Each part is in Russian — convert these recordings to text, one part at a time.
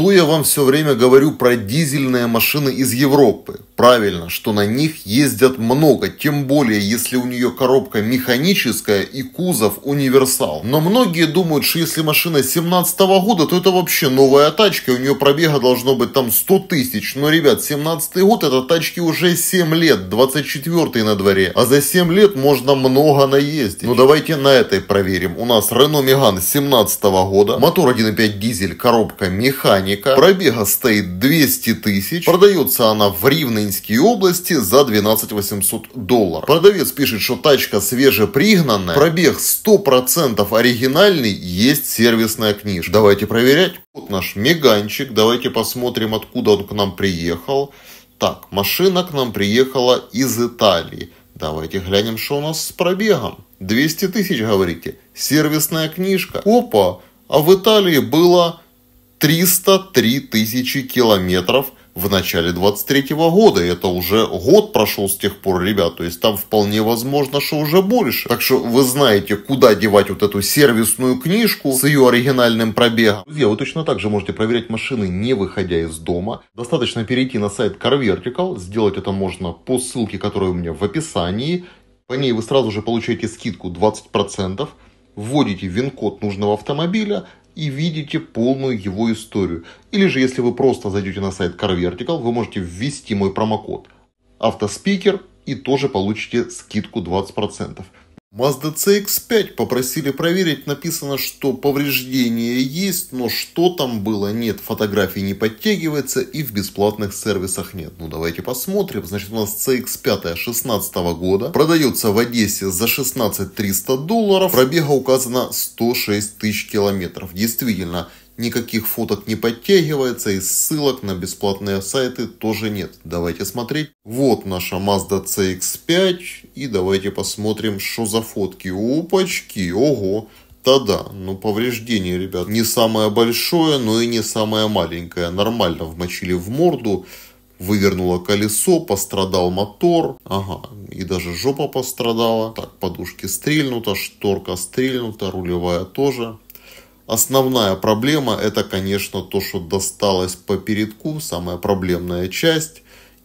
Что я вам все время говорю про дизельные машины из Европы? Правильно, что на них ездят много, тем более, если у нее коробка механическая и кузов универсал. Но многие думают, что если машина 17 года, то это вообще новая тачка, у нее пробега должно быть там 100 тысяч. Но, ребят, 17 год это тачки уже 7 лет, 24 на дворе. А за 7 лет можно много наездить. Ну давайте на этой проверим. У нас Renault Megane 17 года, мотор 1.5 дизель, коробка механика Титаника. Пробега стоит 200 тысяч. Продается она в Ривненской области за 12 800 долларов. Продавец пишет, что тачка свежепригнанная, пробег 100% оригинальный, есть сервисная книжка. Давайте проверять. Вот наш Меганчик, давайте посмотрим, откуда он к нам приехал. Так, машина к нам приехала из Италии. Давайте глянем, что у нас с пробегом. 200 тысяч, говорите. Сервисная книжка. Опа, а в Италии было 303 тысячи километров в начале 23 года. это уже год прошел с тех пор, ребят. То есть там вполне возможно, что уже больше. Так что вы знаете, куда девать вот эту сервисную книжку с ее оригинальным пробегом. Друзья, вы точно так же можете проверять машины, не выходя из дома. Достаточно перейти на сайт CarVertical, Сделать это можно по ссылке, которая у меня в описании. По ней вы сразу же получаете скидку 20%. Вводите вин-код нужного автомобиля, и видите полную его историю. Или же, если вы просто зайдете на сайт CarVertical, вы можете ввести мой промокод автоспикер и тоже получите скидку 20%. Mazda CX-5 попросили проверить, написано, что повреждения есть, но что там было, нет, фотографии не подтягивается и в бесплатных сервисах нет. Ну давайте посмотрим, значит у нас CX-5 16 года, продается в Одессе за 16 300 долларов, пробега указано 106 тысяч километров. Действительно, Никаких фоток не подтягивается и ссылок на бесплатные сайты тоже нет. Давайте смотреть. Вот наша Mazda CX-5 и давайте посмотрим, что за фотки. Опачки, ого, да-да, ну повреждение, ребят, не самое большое, но и не самое маленькое. Нормально вмочили в морду, вывернуло колесо, пострадал мотор, ага, и даже жопа пострадала. Так, подушки стрельнута, шторка стрельнута, рулевая тоже. Основная проблема это, конечно, то, что досталось по передку, самая проблемная часть,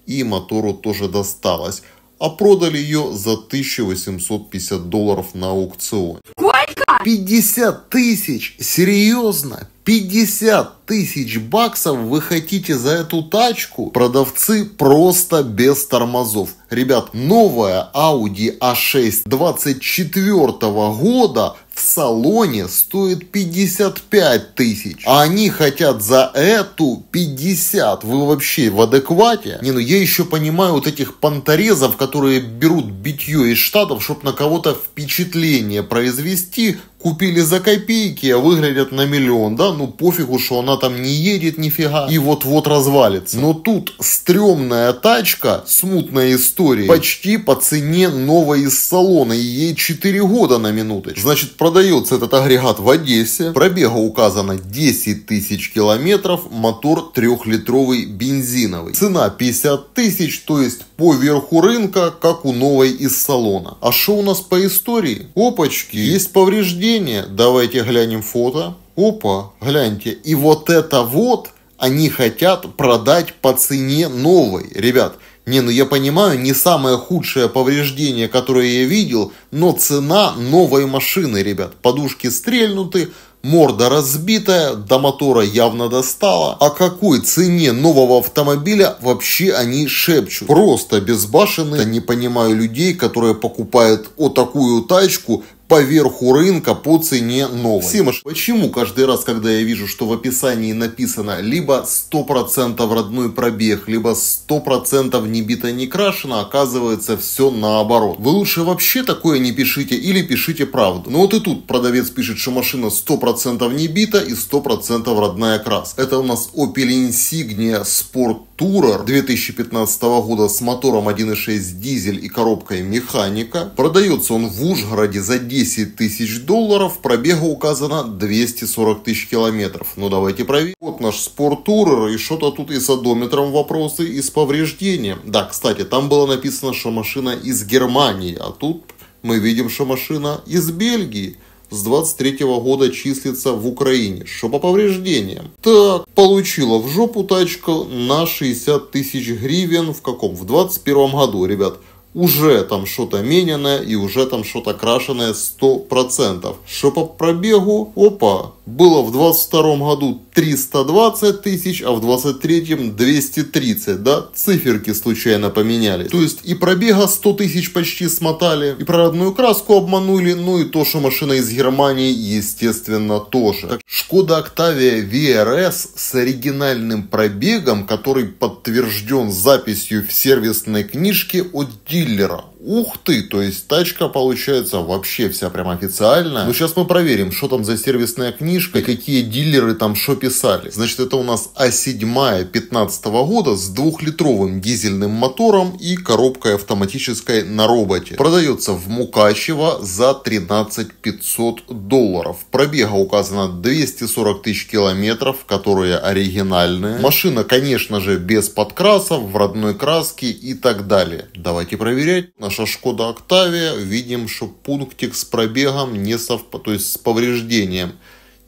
и мотору тоже досталось. А продали ее за 1850 долларов на аукционе. Сколько? 50 тысяч! Серьезно? 50 тысяч баксов вы хотите за эту тачку? Продавцы просто без тормозов. Ребят, новая Audi A6 24 года в салоне стоит 55 тысяч, а они хотят за эту 50. Вы вообще в адеквате? Не, ну я еще понимаю вот этих понторезов, которые берут битье из Штатов, чтобы на кого-то впечатление произвести, купили за копейки, а выглядят на миллион, да, ну пофигу, что она там не едет нифига и вот-вот развалится. Но тут стрёмная тачка, смутная история, почти по цене новой из салона, и ей 4 года на минуточку. Значит, продается этот агрегат в Одессе, пробега указано 10 тысяч километров, мотор трехлитровый бензиновый. Цена 50 тысяч, то есть по верху рынка, как у новой из салона. А что у нас по истории? Опачки, есть повреждения, рождения, давайте глянем фото. Опа, гляньте. И вот это вот они хотят продать по цене новой. Ребят, не, ну я понимаю, не самое худшее повреждение, которое я видел, но цена новой машины, ребят. Подушки стрельнуты, морда разбитая, до мотора явно достала. О какой цене нового автомобиля вообще они шепчут? Просто безбашенные. Я не понимаю людей, которые покупают о такую тачку поверху рынка по цене новой. Симаш, почему каждый раз, когда я вижу, что в описании написано либо 100% родной пробег, либо 100% не бито, не крашено, оказывается все наоборот? Вы лучше вообще такое не пишите или пишите правду. Но ну вот и тут продавец пишет, что машина 100% не бита и 100% родная крас. Это у нас Opel Insignia Sport Tourer 2015 года с мотором 1.6 дизель и коробкой механика. Продается он в Ужгороде за 10 10 тысяч долларов, пробега указано 240 тысяч километров. Ну давайте проверим. Вот наш спорттурер и что-то тут и с одометром вопросы, и с повреждением. Да, кстати, там было написано, что машина из Германии, а тут мы видим, что машина из Бельгии с 23 -го года числится в Украине. Что по повреждениям? Так, получила в жопу тачка на 60 тысяч гривен в каком? В 21 году, ребят уже там что-то меняне и уже там что то крашене 100%. что по пробегу опа, было в 22 году 320 тысяч, а в 23 230, да, циферки случайно поменяли. То есть и пробега 100 тысяч почти смотали, и прородную краску обманули, ну и то, что машина из Германии, естественно, тоже. Так, Шкода Октавия VRS с оригинальным пробегом, который подтвержден записью в сервисной книжке от дилера Ух ты, то есть тачка получается вообще вся прям официальная. Ну сейчас мы проверим, что там за сервисная книжка, какие дилеры там что писали. Значит, это у нас А7 15 года с двухлитровым дизельным мотором и коробкой автоматической на роботе. Продается в Мукачево за 13 500 долларов. Пробега указано 240 тысяч километров, которые оригинальные. Машина, конечно же, без подкрасов, в родной краске и так далее. Давайте проверять, наша Шкода Октавия, видим, что пунктик с пробегом, не совп... то есть с повреждением,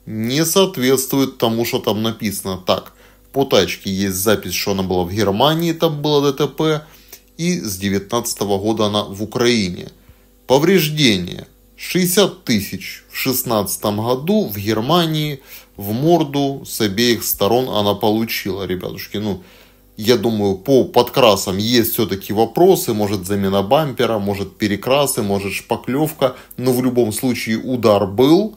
не соответствует тому, что там написано. Так, по тачке есть запись, что она была в Германии, там было ДТП, и с 19 года она в Украине. Повреждение. 60 тысяч в 16 году в Германии в морду с обеих сторон она получила, ребятушки. Ну, я думаю, по подкрасам есть все-таки вопросы, может замена бампера, может перекрасы, может шпаклевка, но в любом случае удар был.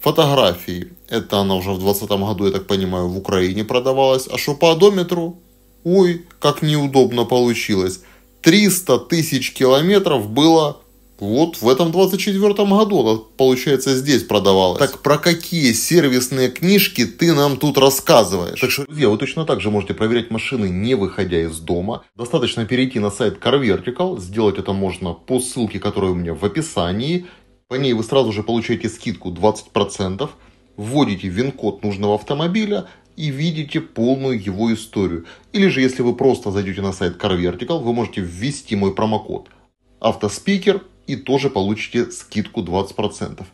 Фотографии, это она уже в 2020 году, я так понимаю, в Украине продавалась, а что по одометру? Ой, как неудобно получилось. 300 тысяч километров было вот в этом 24 году получается, здесь продавалось. Так про какие сервисные книжки ты нам тут рассказываешь? Так что, друзья, вы точно так же можете проверять машины, не выходя из дома. Достаточно перейти на сайт CarVertical. Сделать это можно по ссылке, которая у меня в описании. По ней вы сразу же получаете скидку 20%. Вводите ВИН-код нужного автомобиля, и видите полную его историю. Или же, если вы просто зайдете на сайт CarVertical, вы можете ввести мой промокод автоспикер и тоже получите скидку 20%.